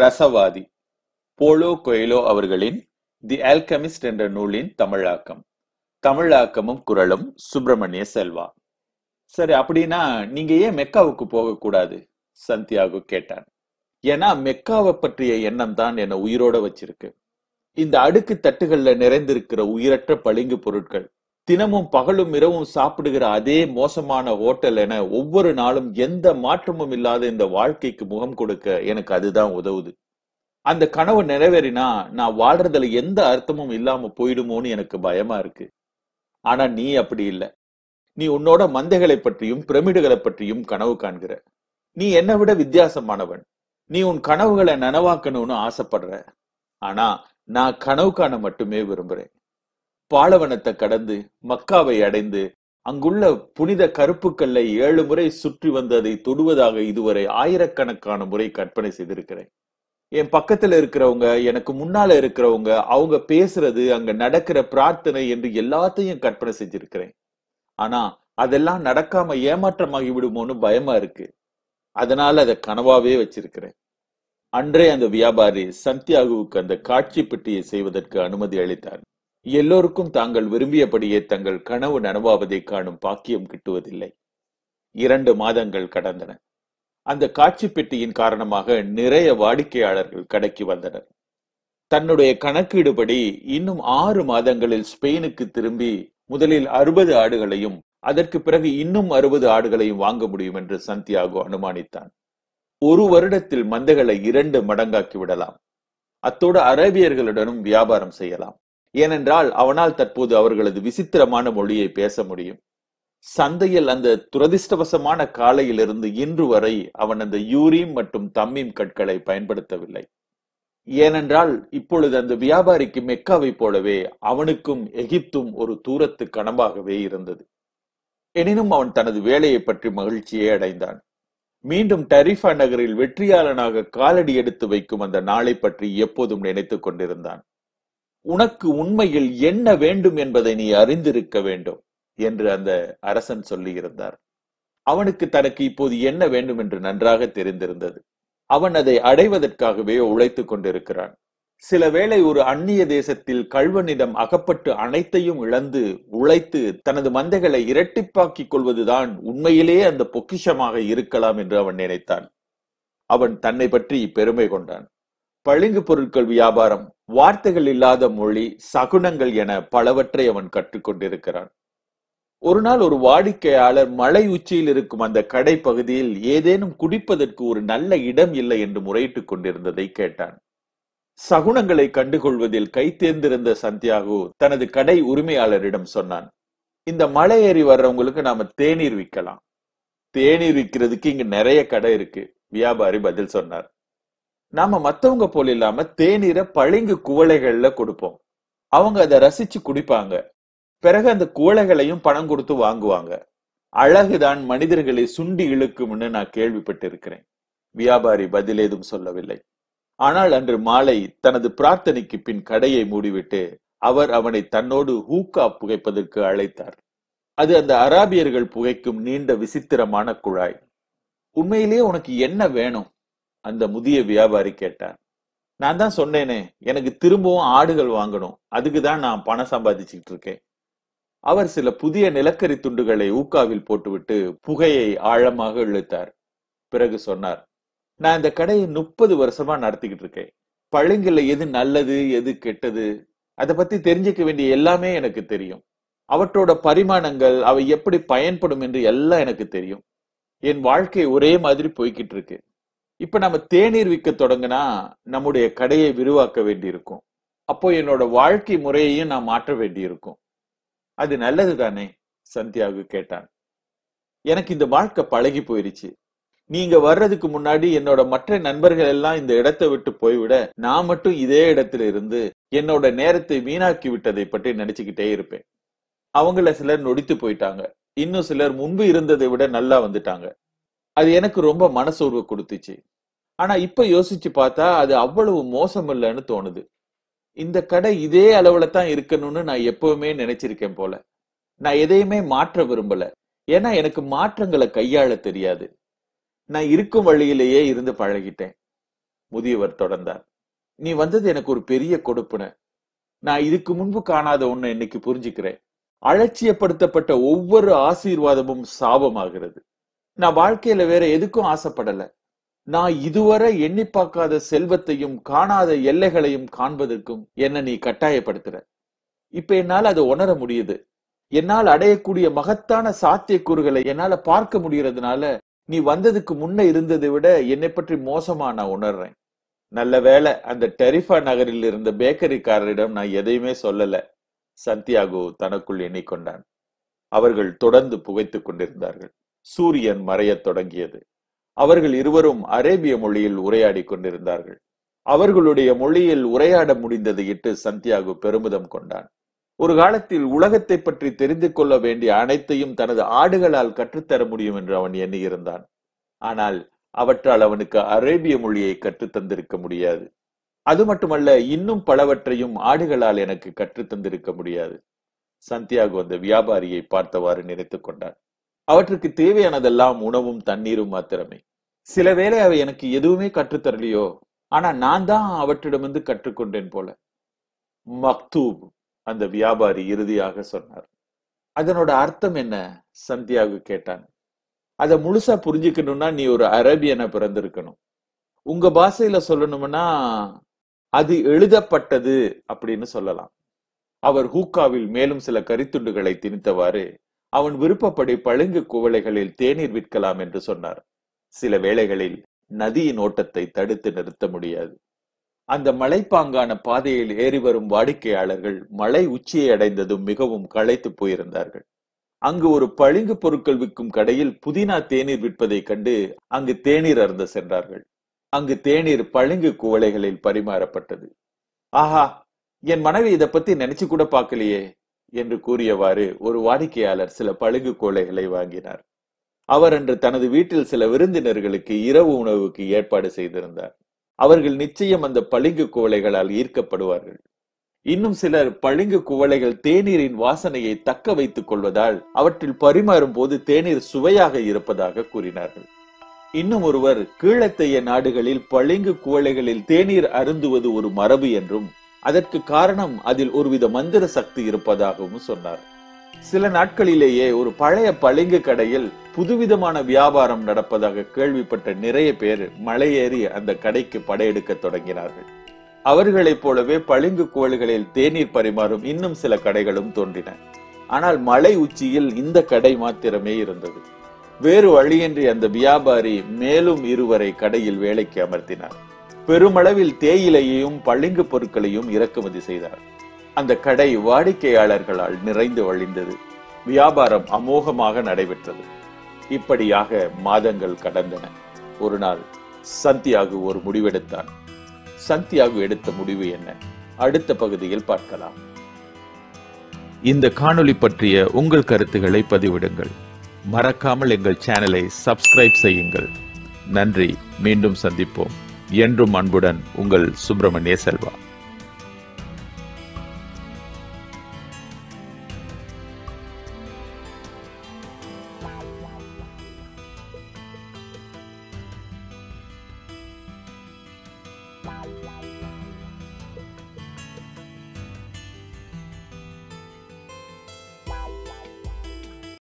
ரசவாதி polo கொயிலோ அவர்களின் தி alchemist என்ற நூலின் தமிழாக்கம் தமிழாக்கமும் குரலும் சுப்பிரமணிய செல்வா சரி அப்படின்னா நீங்க ஏன் மெக்காவுக்கு போகக்கூடாது சந்தியாகு கேட்டான் ஏன்னா மெக்காவை பற்றிய எண்ணம் தான் என்னை உயிரோட வச்சிருக்கு இந்த அடுக்கு தட்டுகள்ல நிறைந்திருக்கிற உயிரற்ற பளிங்கு பொருட்கள் தினமும் பகலும் இரவும் சாப்பிடுகிற அதே மோசமான ஹோட்டல் என ஒவ்வொரு நாளும் எந்த மாற்றமும் இல்லாத இந்த வாழ்க்கைக்கு முகம் கொடுக்க எனக்கு அதுதான் உதவுது அந்த கனவு நிறைவேறினா நான் வாழ்றதுல எந்த அர்த்தமும் இல்லாம போயிடுமோன்னு எனக்கு பயமா இருக்கு ஆனா நீ அப்படி இல்லை நீ உன்னோட மந்தைகளை பற்றியும் பிரமிடுகளை பற்றியும் கனவு காண்கிற நீ என்னை விட வித்தியாசமானவன் நீ உன் கனவுகளை நனவாக்கணும்னு ஆசைப்படுற ஆனா நான் கனவு காண மட்டுமே விரும்புறேன் பாலவனத்தை கடந்து மக்காவை அடைந்து அங்குள்ள புனித கருப்புக்கல்லை ஏழு முறை சுற்றி வந்ததை தொடுவதாக இதுவரை ஆயிரக்கணக்கான முறை கற்பனை செய்திருக்கிறேன் என் பக்கத்துல இருக்கிறவங்க எனக்கு முன்னால இருக்கிறவங்க அவங்க பேசுறது அங்க நடக்கிற பிரார்த்தனை என்று எல்லாத்தையும் கற்பனை செஞ்சிருக்கிறேன் ஆனா அதெல்லாம் நடக்காம ஏமாற்றமாகி விடுமோன்னு பயமா இருக்கு அதனால அதை கனவாவே வச்சிருக்கிறேன் அன்றே அந்த வியாபாரி சந்தியாகுவுக்கு அந்த காட்சி பெட்டியை செய்வதற்கு அனுமதி அளித்தார் எல்லோருக்கும் தாங்கள் விரும்பியபடியே தங்கள் கனவு நனவாவதை காணும் பாக்கியம் கிட்டுவதில்லை இரண்டு மாதங்கள் கடந்தன அந்த காட்சி பெட்டியின் காரணமாக நிறைய வாடிக்கையாளர்கள் கடைக்கு வந்தனர் தன்னுடைய கணக்கீடுபடி இன்னும் ஆறு மாதங்களில் ஸ்பெயினுக்கு திரும்பி முதலில் அறுபது ஆடுகளையும் அதற்கு பிறகு இன்னும் அறுபது ஆடுகளையும் வாங்க முடியும் என்று சந்தியாகோ அனுமானித்தான் ஒரு வருடத்தில் மந்தைகளை இரண்டு மடங்காக்கி விடலாம் அத்தோடு அரேபியர்களுடனும் வியாபாரம் செய்யலாம் ஏனென்றால் அவனால் தற்போது அவர்களது விசித்திரமான மொழியை பேச முடியும் சந்தையில் அந்த துரதிருஷ்டவசமான காலையிலிருந்து இன்று வரை அவன் அந்த யூரீம் மற்றும் தம்மீம் கற்களை பயன்படுத்தவில்லை ஏனென்றால் இப்பொழுது அந்த வியாபாரிக்கு மெக்காவை போலவே அவனுக்கும் எகிப்தும் ஒரு தூரத்து கனவாகவே இருந்தது எனினும் அவன் தனது வேலையை பற்றி மகிழ்ச்சியை அடைந்தான் மீண்டும் டரிஃபா நகரில் வெற்றியாளனாக காலடி எடுத்து வைக்கும் அந்த நாளை பற்றி எப்போதும் நினைத்துக் கொண்டிருந்தான் உனக்கு உண்மையில் என்ன வேண்டும் என்பதை நீ அறிந்திருக்க வேண்டும் என்று அந்த அரசன் சொல்லியிருந்தார் அவனுக்கு தனக்கு இப்போது என்ன வேண்டும் என்று நன்றாக தெரிந்திருந்தது அவன் அதை அடைவதற்காகவே உழைத்துக் கொண்டிருக்கிறான் சில வேளை ஒரு அந்நிய தேசத்தில் கல்வனிடம் அகப்பட்டு அனைத்தையும் இழந்து உழைத்து தனது மந்தைகளை இரட்டிப்பாக்கிக் கொள்வதுதான் உண்மையிலேயே அந்த பொக்கிஷமாக இருக்கலாம் என்று அவன் நினைத்தான் அவன் தன்னை பற்றி பெருமை கொண்டான் பளிங்கு பொருட்கள் வியாபாரம் வார்த்தைகள் இல்லாத மொழி சகுனங்கள் என பலவற்றை அவன் கற்றுக்கொண்டிருக்கிறான் ஒரு நாள் ஒரு வாடிக்கையாளர் மலை உச்சியில் இருக்கும் அந்த கடை பகுதியில் ஏதேனும் குடிப்பதற்கு ஒரு நல்ல இடம் இல்லை என்று முறையிட்டுக் கொண்டிருந்ததை கேட்டான் சகுனங்களை கண்டுகொள்வதில் கைத்தேர்ந்திருந்த சந்தியாகு தனது கடை உரிமையாளரிடம் சொன்னான் இந்த மலை ஏறி வர்றவங்களுக்கு நாம தேநீர் விற்கலாம் தேநீர் விற்கிறதுக்கு இங்க நிறைய கடை இருக்கு வியாபாரி பதில் சொன்னார் நாம மத்தவங்க போல இல்லாம தேநீரை பளிங்கு குவளைகள்ல கொடுப்போம் அவங்க அதை ரசிச்சு குடிப்பாங்க பிறகு அந்த குவளைகளையும் பணம் கொடுத்து வாங்குவாங்க அழகுதான் மனிதர்களை சுண்டி இழுக்கும்னு நான் கேள்விப்பட்டிருக்கிறேன் வியாபாரி பதில் ஏதும் சொல்லவில்லை ஆனால் அன்று மாலை தனது பிரார்த்தனைக்கு பின் கடையை மூடிவிட்டு அவர் அவனை தன்னோடு ஹூக்கா புகைப்பதற்கு அழைத்தார் அது அந்த அராபியர்கள் புகைக்கும் நீண்ட விசித்திரமான குழாய் உண்மையிலேயே உனக்கு என்ன வேணும் அந்த முதிய வியாபாரி கேட்டார் நான் தான் சொன்னேனே எனக்கு திரும்பவும் ஆடுகள் வாங்கணும் அதுக்கு தான் நான் பணம் சம்பாதிச்சுக்கிட்டு இருக்கேன் அவர் சில புதிய நிலக்கரி துண்டுகளை ஊக்காவில் போட்டுவிட்டு புகையை ஆழமாக இழுத்தார் பிறகு சொன்னார் நான் இந்த கடையை முப்பது வருஷமா நடத்திக்கிட்டு இருக்கேன் பழங்கில எது நல்லது எது கெட்டது அதை பத்தி தெரிஞ்சுக்க வேண்டிய எல்லாமே எனக்கு தெரியும் அவற்றோட பரிமாணங்கள் அவை எப்படி பயன்படும் என்று எல்லாம் எனக்கு தெரியும் என் வாழ்க்கை ஒரே மாதிரி போய்கிட்டு இருக்கு இப்ப நம்ம தேநீர் விற்க தொடங்கினா நம்முடைய கடையை விரிவாக்க வேண்டியிருக்கும் அப்போ என்னோட வாழ்க்கை முறையையும் நான் மாற்ற வேண்டியிருக்கும் அது நல்லது தானே சந்தியாகு கேட்டான் எனக்கு இந்த வாழ்க்கை பழகி போயிருச்சு நீங்க வர்றதுக்கு முன்னாடி என்னோட மற்ற நண்பர்கள் எல்லாம் இந்த இடத்தை விட்டு போய்விட நான் மட்டும் இதே இடத்துல இருந்து என்னோட நேரத்தை வீணாக்கி விட்டதை பற்றி நினைச்சுக்கிட்டே இருப்பேன் அவங்கள சிலர் நொடித்து போயிட்டாங்க இன்னும் சிலர் முன்பு இருந்ததை விட நல்லா வந்துட்டாங்க அது எனக்கு ரொம்ப மனசோர்வு கொடுத்துச்சு ஆனா இப்ப யோசிச்சு பார்த்தா அது அவ்வளவு மோசம் இல்லைன்னு தோணுது இந்த கடை இதே அளவுல தான் இருக்கணும்னு நான் எப்பவுமே நினைச்சிருக்கேன் போல நான் எதையுமே மாற்ற விரும்பல ஏன்னா எனக்கு மாற்றங்களை கையாள தெரியாது நான் இருக்கும் வழியிலேயே இருந்து பழகிட்டேன் முதியவர் தொடர்ந்தார் நீ வந்தது எனக்கு ஒரு பெரிய கொடுப்புன நான் இதுக்கு முன்பு காணாத ஒண்ணு இன்னைக்கு புரிஞ்சுக்கிறேன் அலட்சியப்படுத்தப்பட்ட ஒவ்வொரு ஆசீர்வாதமும் சாபமாகிறது நான் வாழ்க்கையில வேற எதுக்கும் ஆசைப்படல நான் இதுவரை எண்ணி பார்க்காத செல்வத்தையும் காணாத எல்லைகளையும் காண்பதற்கும் என்ன நீ கட்டாயப்படுத்துற இப்ப என்னால் அதை உணர முடியுது என்னால் அடையக்கூடிய மகத்தான சாத்தியக்கூறுகளை என்னால பார்க்க முடியறதுனால நீ வந்ததுக்கு முன்ன இருந்ததை விட என்னை பற்றி மோசமா நான் உணர்றேன் நல்ல வேலை அந்த டெரிஃபா நகரில் இருந்த பேக்கரிக்காரரிடம் நான் எதையுமே சொல்லல சந்தியாகோ தனக்குள் எண்ணிக்கொண்டான் அவர்கள் தொடர்ந்து புகைத்துக் கொண்டிருந்தார்கள் சூரியன் மறையத் தொடங்கியது அவர்கள் இருவரும் அரேபிய மொழியில் உரையாடி கொண்டிருந்தார்கள் அவர்களுடைய மொழியில் உரையாட முடிந்தது இட்டு சந்தியாகு பெருமிதம் கொண்டான் ஒரு காலத்தில் உலகத்தை பற்றி தெரிந்து கொள்ள வேண்டிய அனைத்தையும் தனது ஆடுகளால் கற்றுத்தர முடியும் என்று அவன் எண்ணியிருந்தான் ஆனால் அவற்றால் அவனுக்கு அரேபிய மொழியை கற்றுத்தந்திருக்க முடியாது அது மட்டுமல்ல இன்னும் பலவற்றையும் ஆடுகளால் எனக்கு கற்றுத்தந்திருக்க முடியாது சந்தியாகு அந்த வியாபாரியை பார்த்தவாறு நினைத்துக் கொண்டான் அவற்றுக்கு தேவையானதெல்லாம் உணவும் தண்ணீரும் மாத்திரமே சில வேளை அவை எனக்கு எதுவுமே கற்றுத்தரலையோ ஆனா நான் தான் அவற்றிடமிருந்து கற்றுக்கொண்டேன் போல மக்தூப் அந்த வியாபாரி இறுதியாக சொன்னார் அதனோட அர்த்தம் என்ன சந்தியாகு கேட்டான் அதை முழுசா புரிஞ்சுக்கணும்னா நீ ஒரு அரேபியனை பிறந்திருக்கணும் உங்க பாஷையில சொல்லணும்னா அது எழுதப்பட்டது அப்படின்னு சொல்லலாம் அவர் ஹூக்காவில் மேலும் சில கரித்துண்டுகளை திணித்தவாறு அவன் விருப்பப்படி பழுங்கு குவளைகளில் தேநீர் விற்கலாம் என்று சொன்னார் சில வேளைகளில் நதியின் ஓட்டத்தை தடுத்து நிறுத்த முடியாது அந்த மலைப்பாங்கான பாதையில் ஏறி வரும் வாடிக்கையாளர்கள் மலை உச்சியை அடைந்ததும் மிகவும் களைத்து போயிருந்தார்கள் அங்கு ஒரு பழுங்கு பொருட்கள் விற்கும் கடையில் புதினா தேநீர் விற்பதைக் கண்டு அங்கு தேநீர் அருந்த சென்றார்கள் அங்கு தேநீர் பழுங்கு குவளைகளில் பரிமாறப்பட்டது ஆஹா என் மனைவி இதை பத்தி நினைச்சு கூட பார்க்கலையே என்று கூறியவாறு ஒரு வாடிக்கையாளர் சில பழுகு கோழைகளை வாங்கினார் அவர் அன்று தனது வீட்டில் சில விருந்தினர்களுக்கு இரவு உணவுக்கு ஏற்பாடு செய்திருந்தார் அவர்கள் நிச்சயம் அந்த பளிங்கு குவளைகளால் ஈர்க்கப்படுவார்கள் இன்னும் சிலர் பளிங்கு குவளைகள் தேநீரின் வாசனையை தக்க வைத்துக் கொள்வதால் அவற்றில் பரிமாறும் போது தேநீர் சுவையாக இருப்பதாக கூறினார்கள் இன்னும் ஒருவர் கீழத்தைய நாடுகளில் பளிங்கு குவளைகளில் தேநீர் அருந்துவது ஒரு மரபு என்றும் அதற்கு காரணம் அதில் ஒருவித மந்திர சக்தி இருப்பதாகவும் சொன்னார் சில நாட்களிலேயே ஒரு பழைய பளிங்கு கடையில் புதுவிதமான வியாபாரம் நடப்பதாக கேள்விப்பட்ட நிறைய பேர் மலையேறி அந்த கடைக்கு படையெடுக்க தொடங்கினார்கள் அவர்களைப் போலவே பளிங்கு கோள்களில் தேநீர் பரிமாறும் இன்னும் சில கடைகளும் தோன்றின ஆனால் மலை உச்சியில் இந்த கடை மாத்திரமே இருந்தது வேறு வழியின்றி அந்த வியாபாரி மேலும் இருவரை கடையில் வேலைக்கு அமர்த்தினார் பெருமளவில் தேயிலையையும் பளிங்கு பொருட்களையும் இறக்குமதி செய்தார் அந்த கடை வாடிக்கையாளர்களால் நிறைந்து வழிந்தது வியாபாரம் அமோகமாக நடைபெற்றது இப்படியாக மாதங்கள் கடந்தன ஒரு நாள் சந்தியாகு ஒரு முடிவெடுத்தான் சந்தியாகு எடுத்த முடிவு என்ன அடுத்த பகுதியில் பார்க்கலாம் இந்த காணொளி பற்றிய உங்கள் கருத்துக்களை பதிவிடுங்கள் மறக்காமல் எங்கள் சேனலை சப்ஸ்கிரைப் செய்யுங்கள் நன்றி மீண்டும் சந்திப்போம் என்றும் அன்புடன் உங்கள் சுப்பிரமணிய செல்வா